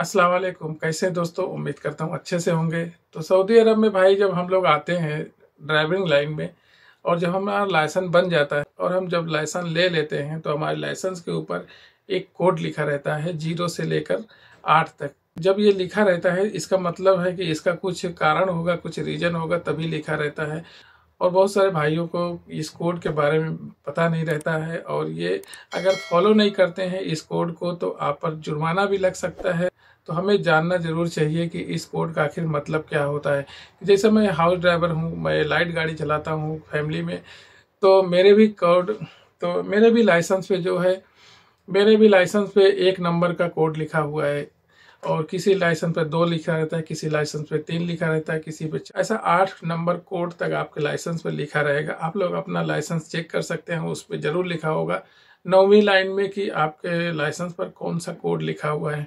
अस्सलाम वालेकुम कैसे दोस्तों उम्मीद करता हूँ अच्छे से होंगे तो सऊदी अरब में भाई जब हम लोग आते हैं ड्राइविंग लाइन में और जब हमारा लाइसेंस बन जाता है और हम जब लाइसेंस ले लेते हैं तो हमारे लाइसेंस के ऊपर एक कोड लिखा रहता है जीरो से लेकर आठ तक जब ये लिखा रहता है इसका मतलब है कि इसका कुछ कारण होगा कुछ रीजन होगा तभी लिखा रहता है और बहुत सारे भाइयों को इस कोड के बारे में पता नहीं रहता है और ये अगर फॉलो नहीं करते हैं इस कोड को तो आप पर जुर्माना भी लग सकता है तो हमें जानना जरूर चाहिए कि इस कोड का आखिर मतलब क्या होता है जैसे मैं हाउस ड्राइवर हूँ मैं लाइट गाड़ी चलाता हूँ फैमिली में तो मेरे भी कोड तो मेरे भी लाइसेंस पे जो है मेरे भी लाइसेंस पे एक नंबर का कोड लिखा हुआ है और किसी लाइसेंस पे दो लिखा रहता है किसी लाइसेंस पे तीन लिखा रहता है किसी पे ऐसा आठ नंबर कोड तक आपके लाइसेंस पे लिखा रहेगा आप लोग अपना लाइसेंस चेक कर सकते हैं उस पर जरूर लिखा होगा नौवीं लाइन में कि आपके लाइसेंस पर कौन सा कोड लिखा हुआ है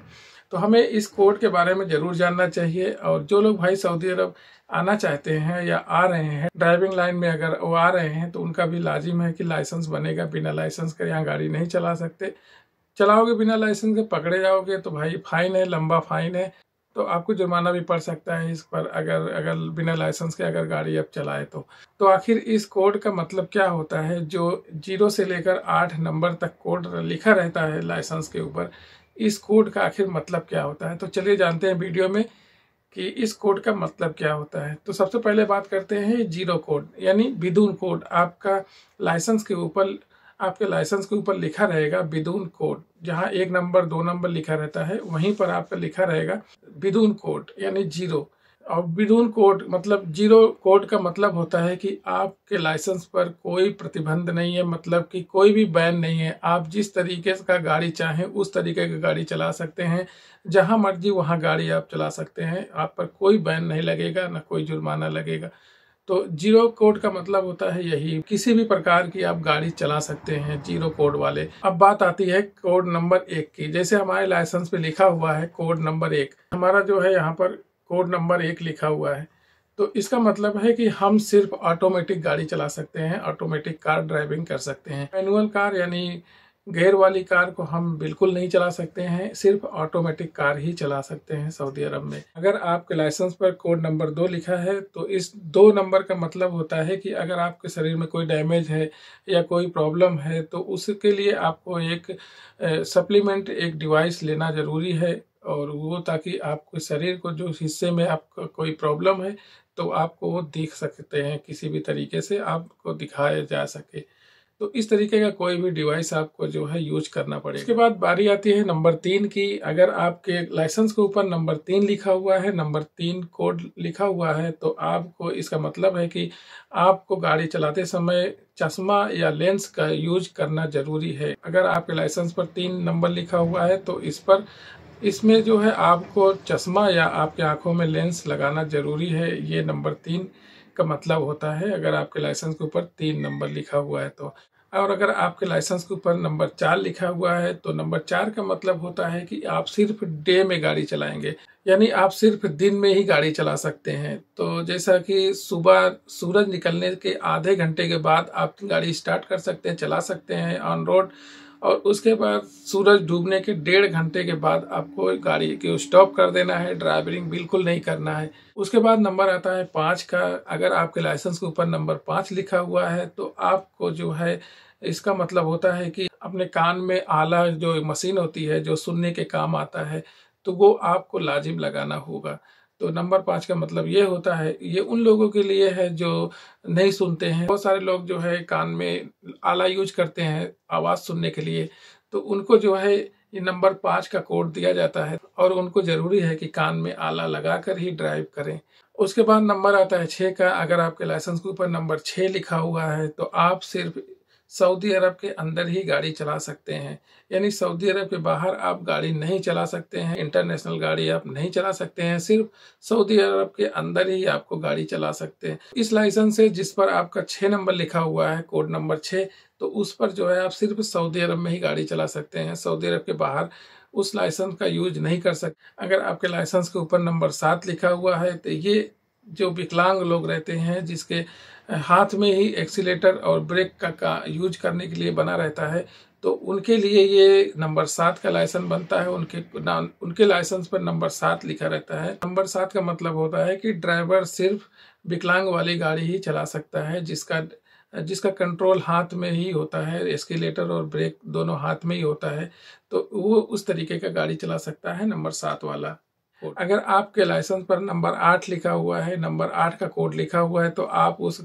तो हमें इस कोर्ट के बारे में ज़रूर जानना चाहिए और जो लोग भाई सऊदी अरब आना चाहते हैं या आ रहे हैं ड्राइविंग लाइन में अगर वो आ रहे हैं तो उनका भी लाजिम है कि लाइसेंस बनेगा बिना लाइसेंस के यहाँ गाड़ी नहीं चला सकते चलाओगे बिना लाइसेंस के पकड़े जाओगे तो भाई फाइन है लंबा फाइन है तो आपको जुर्माना भी पड़ सकता है इस पर अगर अगर बिना लाइसेंस के अगर गाड़ी आप चलाए तो तो आखिर इस कोड का मतलब क्या होता है जो जीरो से लेकर आठ नंबर तक कोड लिखा रहता है लाइसेंस के ऊपर इस कोड का आखिर मतलब क्या होता है तो चलिए जानते हैं वीडियो में कि इस कोड का मतलब क्या होता है तो सबसे पहले बात करते हैं जीरो कोड यानी बिदून कोड आपका लाइसेंस के ऊपर आपके लाइसेंस के ऊपर लिखा रहेगा विदून कोड जहां एक नंबर दो नंबर लिखा रहता है वहीं पर आपका लिखा रहेगा बिदून कोड यानी जीरो और विदून कोर्ट मतलब जीरो कोर्ट का मतलब होता है कि आपके लाइसेंस पर कोई प्रतिबंध नहीं है मतलब कि कोई भी बैन नहीं है आप जिस तरीके का गाड़ी चाहें उस तरीके का गाड़ी चला सकते हैं जहां मर्जी वहां गाड़ी आप चला सकते हैं आप पर कोई बैन नहीं लगेगा ना कोई जुर्माना लगेगा तो जीरो कोड का मतलब होता है यही किसी भी प्रकार की आप गाड़ी चला सकते हैं जीरो कोड वाले अब बात आती है कोड नंबर एक की जैसे हमारे लाइसेंस पे लिखा हुआ है कोड नंबर एक हमारा जो है यहाँ पर कोड नंबर एक लिखा हुआ है तो इसका मतलब है कि हम सिर्फ ऑटोमेटिक गाड़ी चला सकते हैं ऑटोमेटिक कार ड्राइविंग कर सकते हैं मैनुअल कार यानी गेयर वाली कार को हम बिल्कुल नहीं चला सकते हैं सिर्फ ऑटोमेटिक कार ही चला सकते हैं सऊदी अरब में अगर आपके लाइसेंस पर कोड नंबर दो लिखा है तो इस दो नंबर का मतलब होता है कि अगर आपके शरीर में कोई डैमेज है या कोई प्रॉब्लम है तो उसके लिए आपको एक सप्लीमेंट एक डिवाइस लेना ज़रूरी है और वो ताकि आपके शरीर को जो हिस्से में आपका कोई प्रॉब्लम है तो आपको वो देख सकते हैं किसी भी तरीके से आपको दिखाया जा सके तो इस तरीके का कोई भी डिवाइस आपको जो है यूज करना पड़ेगा इसके बाद बारी आती है नंबर तीन की अगर आपके लाइसेंस के ऊपर नंबर तीन लिखा हुआ है नंबर तीन कोड लिखा हुआ है तो आपको इसका मतलब है कि आपको गाड़ी चलाते समय चश्मा या लेंस का यूज करना जरूरी है अगर आपके लाइसेंस पर तीन नंबर लिखा हुआ है तो इस पर इसमें जो है आपको चश्मा या आपके आंखों में लेंस लगाना ज़रूरी है ये नंबर तीन का मतलब होता है अगर आपके लाइसेंस के ऊपर तीन नंबर लिखा हुआ है तो और अगर आपके लाइसेंस के ऊपर नंबर चार लिखा हुआ है तो नंबर चार का मतलब होता है कि आप सिर्फ डे में गाड़ी चलाएंगे यानी आप सिर्फ दिन में ही गाड़ी चला सकते हैं तो जैसा कि सुबह सूरज निकलने के आधे घंटे के बाद आप गाड़ी स्टार्ट कर सकते हैं चला सकते हैं ऑन रोड और उसके बाद सूरज डूबने के डेढ़ घंटे के बाद आपको गाड़ी को स्टॉप कर देना है ड्राइविंग बिल्कुल नहीं करना है उसके बाद नंबर आता है पाँच का अगर आपके लाइसेंस के ऊपर नंबर पाँच लिखा हुआ है तो आपको जो है इसका मतलब होता है कि अपने कान में आला जो मशीन होती है जो सुनने के काम आता है तो वो आपको लाजिम लगाना होगा तो नंबर पांच का मतलब ये होता है ये उन लोगों के लिए है जो नहीं सुनते हैं बहुत सारे लोग जो है कान में आला यूज करते हैं आवाज़ सुनने के लिए तो उनको जो है ये नंबर पांच का कोड दिया जाता है और उनको ज़रूरी है कि कान में आला लगा कर ही ड्राइव करें उसके बाद नंबर आता है छः का अगर आपके लाइसेंस के ऊपर नंबर छः लिखा हुआ है तो आप सिर्फ सऊदी अरब के अंदर ही गाड़ी चला सकते हैं यानी सऊदी अरब के बाहर आप गाड़ी नहीं चला सकते हैं इंटरनेशनल गाड़ी आप नहीं चला सकते हैं सिर्फ सऊदी अरब के अंदर ही आपको गाड़ी चला सकते हैं इस लाइसेंस से जिस पर आपका छः नंबर लिखा हुआ है कोड नंबर छः तो उस पर जो है आप सिर्फ सऊदी अरब में ही गाड़ी चला सकते हैं सऊदी अरब के बाहर उस लाइसेंस का यूज नहीं कर सकते अगर आपके लाइसेंस के ऊपर नंबर सात लिखा हुआ है तो ये जो विकलांग लोग रहते हैं जिसके हाथ में ही एक्सीटर और ब्रेक का, का यूज करने के लिए बना रहता है तो उनके लिए ये नंबर सात का लाइसेंस बनता है उनके उनके लाइसेंस पर नंबर सात लिखा रहता है नंबर सात का मतलब होता है कि ड्राइवर सिर्फ विकलांग वाली गाड़ी ही चला सकता है जिसका जिसका कंट्रोल हाथ में ही होता है एस्केलेटर और ब्रेक दोनों हाथ में ही होता है तो वो उस तरीके का गाड़ी चला सकता है नंबर सात वाला अगर आपके लाइसेंस पर नंबर आठ लिखा हुआ है नंबर आठ का कोड लिखा हुआ है तो आप उस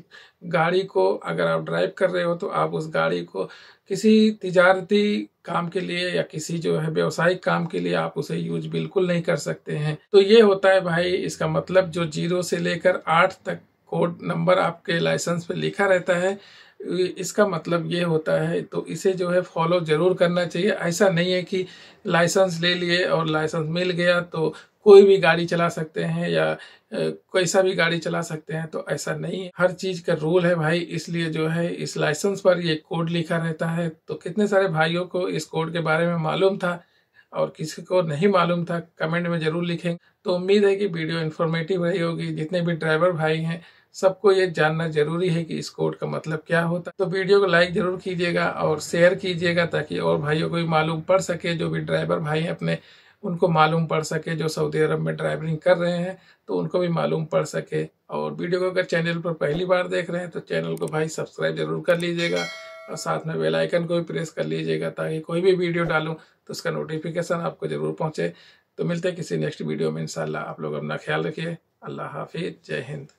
गाड़ी को अगर आप ड्राइव कर रहे हो तो आप उस गाड़ी को किसी तजारती काम के लिए या किसी जो है व्यवसायिक काम के लिए आप उसे यूज बिल्कुल नहीं कर सकते हैं तो ये होता है भाई इसका मतलब जो जीरो से लेकर आठ तक कोड नंबर आपके लाइसेंस पे लिखा रहता है इसका मतलब ये होता है तो इसे जो है फॉलो जरूर करना चाहिए ऐसा नहीं है कि लाइसेंस ले लिए और लाइसेंस मिल गया तो कोई भी गाड़ी चला सकते हैं या कैसा भी गाड़ी चला सकते हैं तो ऐसा नहीं है हर चीज का रूल है भाई इसलिए जो है इस लाइसेंस पर ये कोड लिखा रहता है तो कितने सारे भाइयों को इस कोड के बारे में मालूम था और किसी को नहीं मालूम था कमेंट में जरूर लिखें तो उम्मीद है कि वीडियो इन्फॉर्मेटिव रही होगी जितने भी ड्राइवर भाई हैं सबको ये जानना जरूरी है कि इस कोड का मतलब क्या होता है तो वीडियो को लाइक जरूर कीजिएगा और शेयर कीजिएगा ताकि और भाइयों को भी मालूम पड़ सके जो भी ड्राइवर भाई अपने उनको मालूम पड़ सके जो सऊदी अरब में ड्राइविंग कर रहे हैं तो उनको भी मालूम पड़ सके और वीडियो को अगर चैनल पर पहली बार देख रहे हैं तो चैनल को भाई सब्सक्राइब जरूर कर लीजिएगा और साथ में बेल आइकन को भी प्रेस कर लीजिएगा ताकि कोई भी वीडियो डालूँ तो उसका नोटिफिकेशन आपको ज़रूर पहुँचे तो मिलते हैं किसी नेक्स्ट वीडियो में इंशाल्लाह आप लोग अपना ख्याल रखिए अल्लाह हाफिज़ जय हिंद